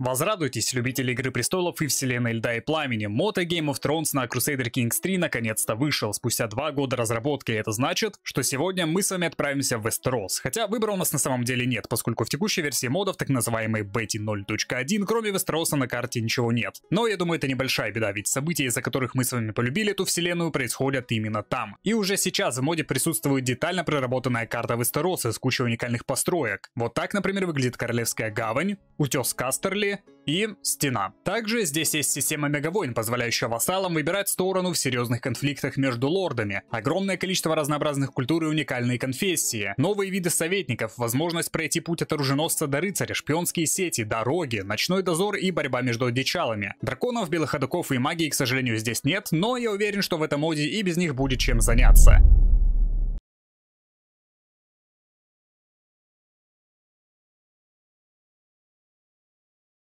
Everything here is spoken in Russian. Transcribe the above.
Возрадуйтесь, любители Игры Престолов и вселенной Льда и Пламени. Мото Game of Thrones на Crusader Kings 3 наконец-то вышел, спустя два года разработки. Это значит, что сегодня мы с вами отправимся в Вестерос. Хотя выбора у нас на самом деле нет, поскольку в текущей версии модов, так называемой Бетти 0.1, кроме Вестероса на карте ничего нет. Но я думаю, это небольшая беда, ведь события, из-за которых мы с вами полюбили эту вселенную, происходят именно там. И уже сейчас в моде присутствует детально проработанная карта Вестероса с кучей уникальных построек. Вот так, например, выглядит Королевская гавань, утес Кастерли, Территории и Стена. Также здесь есть система мегавойн, позволяющая вассалам выбирать сторону в серьезных конфликтах между лордами, огромное количество разнообразных культур и уникальные конфессии, новые виды советников, возможность пройти путь от оруженосца до рыцаря, шпионские сети, дороги, ночной дозор и борьба между одичалами. Драконов, белых и магии, к сожалению, здесь нет, но я уверен, что в этом моде и без них будет чем заняться.